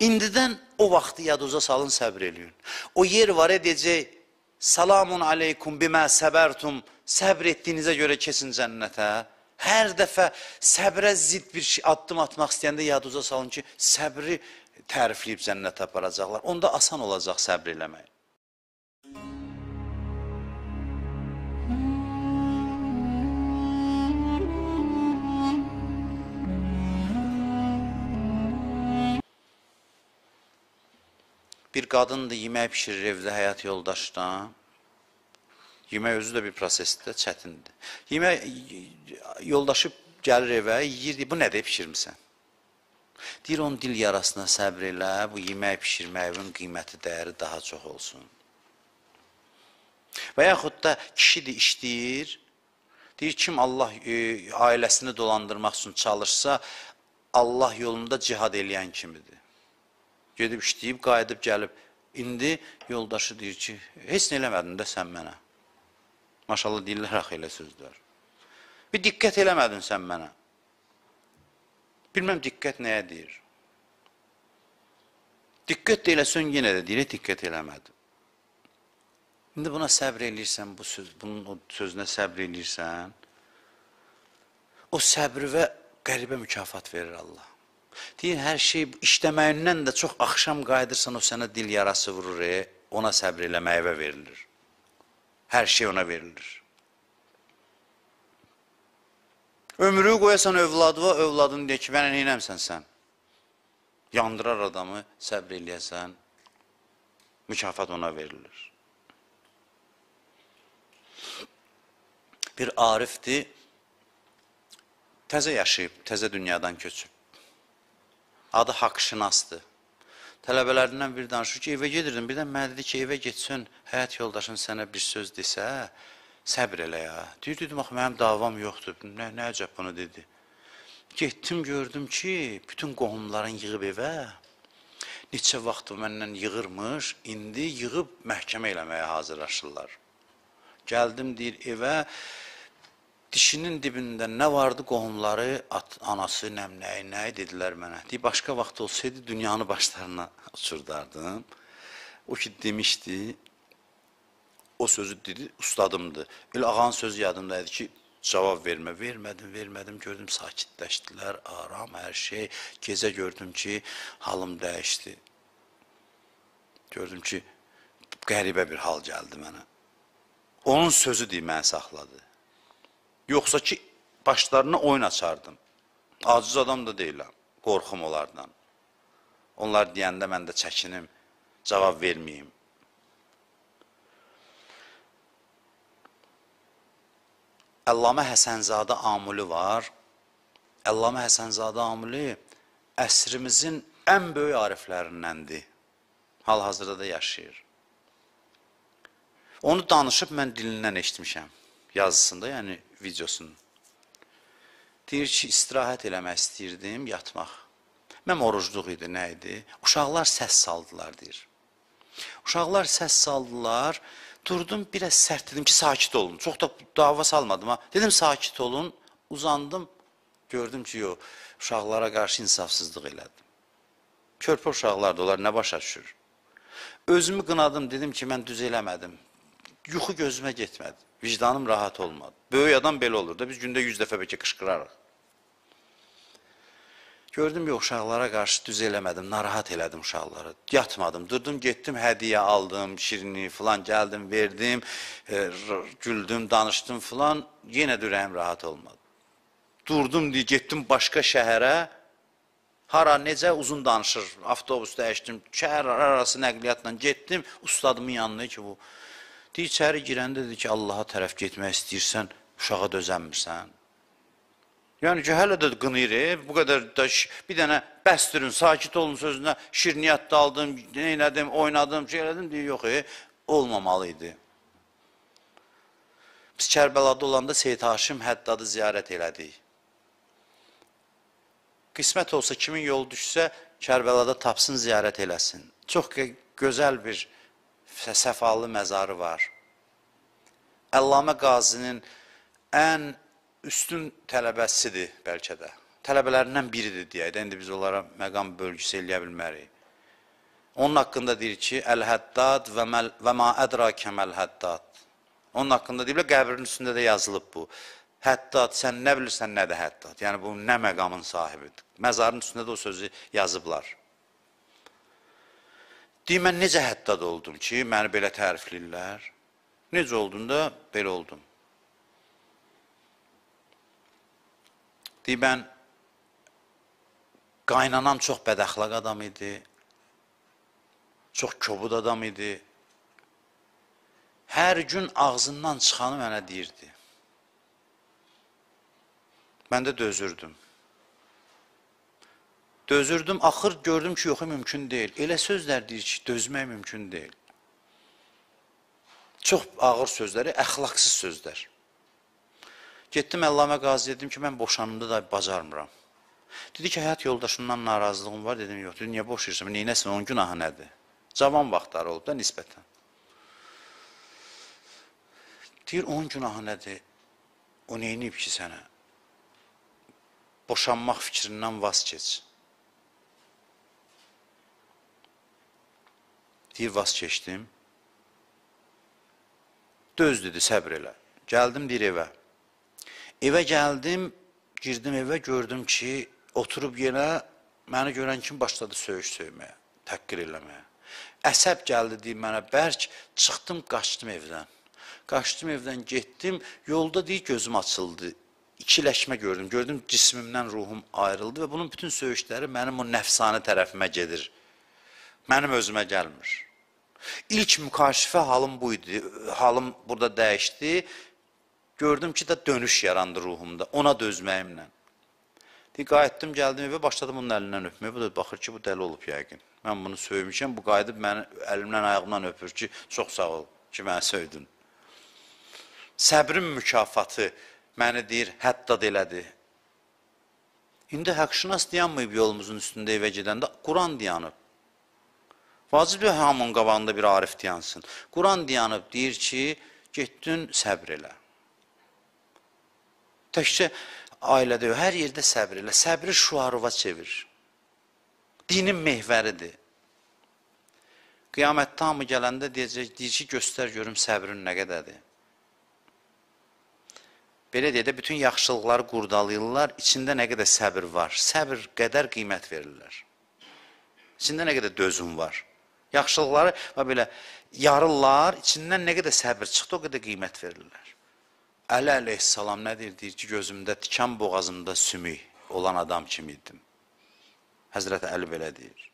İndidən o vaxtı yaduza salın səbr eləyin. O yer var edəcək, salamun aleykum bimə səbərtum, səbr etdiyinizə görə keçin cənnətə. Hər dəfə səbrə zidd bir şey, addım atmaq istəyəndə yaduza salın ki, səbri tərifləyib cənnətə aparacaqlar. Onda asan olacaq səbr eləmək. Bir qadın da yemək pişirir evdə həyat yoldaşına. Yemək özü də bir prosesdə çətindir. Yemək yoldaşı gəlir evə, yeyir, bu nədir pişirmisən? Deyir, onun dil yarasına səbr elə, bu yemək pişirməyin qiyməti, dəyəri daha çox olsun. Və yaxud da kişidir, işləyir, deyir, kim Allah e, ailəsini dolandırmaq üçün çalışsa, Allah yolunda cihad eləyən kimidir gedib işləyib, qayıdıb gəlib. İndi yoldaşı deyir ki, heç nə eləmədin də sən mənə. Maşallah deyirlər, axı elə sözdür. Bir diqqət eləmədin sən mənə. Bilməm diqqət nəyə deyir. Diqqət də eləsən, yenə də deyir, diqqət eləmədi. İndi buna səbr eləyirsən, bu söz, bunun o sözünə səbr eləyirsən, o səbrivə qəribə mükafat verir Allah. Deyir, hər şey işləməyindən də çox axşam qayıdırsan, o sənə dil yarası vurur, e, ona səbr elə məyvə verilir. Hər şey ona verilir. Ömrü qoyasan övladıva, övladın deyir ki, mənə neynəmsən sən? Yandırar adamı, səbr eləyəsən, mükafat ona verilir. Bir arifdir, təzə yaşayıb, təzə dünyadan köçüb adı haqşınasdır. Tələbələrindən bir danışır ki, evə gedirdim, birdən mənə dedi ki, evə getsən, həyat yoldaşın sənə bir söz desə, səbr elə ya. Deyir, dedim, axı, mənim davam yoxdur, nə, nə əcəb bunu dedi. Getdim, gördüm ki, bütün qohumların yığıb evə, neçə vaxtı məndən yığırmış, indi yığıb məhkəmə eləməyə hazırlaşırlar. Gəldim, deyir, evə, dişinin dibində nə vardı qohumları, at, anası, nəmnəyi, nəyi dedilər mənə. Deyir, başqa vaxt olsaydı dünyanı başlarına uçurdardım. O ki, demişdi, o sözü dedi, ustadımdı. Elə ağanın sözü yadımda idi ki, cavab vermə, vermədim, vermədim, gördüm, sakitləşdilər, aram, hər şey. Gecə gördüm ki, halım dəyişdi. Gördüm ki, qəribə bir hal gəldi mənə. Onun sözü deyil, məni saxladı. Yoxsa ki, başlarına oyun açardım. Aciz adam da deyiləm, qorxum onlardan. Onlar deyəndə mən də çəkinim, cavab verməyim. Əllamə Həsənzadə amuli var. Əllamə Həsənzadə amuli əsrimizin ən böyük ariflərindəndir. Hal-hazırda da yaşayır. Onu danışıb mən dilindən eşitmişəm yazısında, yəni videosunun. Deyir ki, istirahət eləmək istəyirdim, yatmaq. Mən orucluq idi, nə idi? Uşaqlar səs saldılar, deyir. Uşaqlar səs saldılar, durdum, biraz sərt dedim ki, sakit olun. Çox da dava salmadım, ha. Dedim, sakit olun, uzandım, gördüm ki, yox, uşaqlara qarşı insafsızlıq elədim. Körpə uşaqlardır, onlar nə başa düşür? Özümü qınadım, dedim ki, mən düz eləmədim. Yuxu gözümə getmədi. Vicdanım rahat olmadı. Böyük adam belə olur da, biz gündə 100 dəfə bəlkə qışqırarıq. Gördüm yox, uşaqlara qarşı düz eləmədim, narahat elədim uşaqları. Yatmadım, durdum, getdim, hədiyə aldım, şirini filan gəldim, verdim, e, güldüm, danışdım filan, yenə də ürəyim rahat olmadı. Durdum deyə getdim başqa şəhərə. Hara necə uzun danışır. Avtobus dəyişdim, şəhər arası nəqliyyatla getdim, ustadımın yanına ki, bu Deyir, içəri girəndə dedi ki, Allaha tərəf getmək istəyirsən, uşağa dözənmirsən. Yəni ki, hələ də qınıyır, e, bu qədər də bir dənə bəstürün, sakit olun sözünə, şirniyyat da aldım, neynədim, oynadım, şey elədim, deyir, yox, e, olmamalı idi. Biz Kərbəlada olanda Seyyid Haşim Həddadı ziyarət elədik. Qismət olsa kimin yolu düşsə, Kərbəlada tapsın, ziyarət eləsin. Çox gözəl bir ziyarət səfalı məzarı var. Əllamə Qazinin ən üstün tələbəsidir bəlkə də. Tələbələrindən biridir deyək də, indi biz onlara məqam bölgüsü eləyə bilmərik. Onun haqqında deyir ki, Əl-Həddad və, məl, və ma ədrakəm Əl-Həddad. Onun haqqında deyiblər, qəbrinin üstündə də yazılıb bu. Həddad, sən nə bilirsən nədir həddad? Yəni, bu nə məqamın sahibidir? Məzarın üstündə də o sözü yazıblar. Deyir, mən necə həddad oldum ki, məni belə təriflirlər? Necə oldum da belə oldum? Deyir, mən qaynanam çox bədəxlaq adam idi, çox köbud adam idi. Hər gün ağzından çıxanı mənə deyirdi. Mən də dözürdüm. Dözürdüm, axır gördüm ki, yox, mümkün deyil. Elə sözlər deyir ki, dözmək mümkün deyil. Çox ağır sözləri, əxlaqsız sözlər. Getdim Əllamə Qazi dedim ki, mən boşanımda da bacarmıram. Dedi ki, həyat yoldaşından narazılığım var. Dedim, yox, dedi, niyə boşayırsan, neynəsin, onun günahı nədir? Cavan vaxtları olub da nisbətən. Deyir, onun günahı nədir? O neynib ki sənə? Boşanmaq fikrindən vaz keç. Deyir, vaz keçdim. Döz dedi, səbr elə. Gəldim deyir evə. Evə gəldim, girdim evə, gördüm ki, oturub yenə məni görən kim başladı söyüş söyməyə, təqqir eləməyə. Əsəb gəldi deyir mənə bərk, çıxdım, qaçdım evdən. Qaçdım evdən, getdim, yolda deyir gözüm açıldı. İkiləşmə gördüm, gördüm cismimdən ruhum ayrıldı və bunun bütün söyüşləri mənim o nəfsani tərəfimə gedir. Mənim özümə gəlmir. İlk mükaşifə halım bu idi. Halım burada dəyişdi. Gördüm ki, də dönüş yarandı ruhumda. Ona dözməyimlə. Deyir, qayıtdım, gəldim evə, başladım onun əlindən öpməyə. Bu da baxır ki, bu dəli olub yəqin. Mən bunu söymüşəm, bu qayıdıb məni əlimdən, ayağımdan öpür ki, çox sağ ol ki, məni söydün. Səbrin mükafatı məni deyir, hətta elədi. İndi həqşinas dayanmayıb yolumuzun üstündə evə gedəndə, Quran dayanıb. Vacibdir hamının qabağında bir arif diyansın. Quran diyanıb deyir ki, getdin səbr elə. Təkcə ailədə, hər yerdə səbr elə. Səbri şuarova çevir. Dinin mehvəridir. Qiyamətdə hamı gələndə deyəcək, deyir ki, göstər görüm səbrin nə qədədir. Belə deyə də bütün yaxşılıqları qurdalayırlar, içində nə qədər səbir var. Səbir qədər qiymət verirlər. İçində nə qədər dözüm var. Yaxşılıqları və belə yarırlar, içindən nə qədər səbir çıxdı, o qədər qiymət verirlər. Əli əleyhissalam nədir? Deyir ki, gözümdə tikan boğazımda sümük olan adam kim idim. Həzrət Əli belə deyir.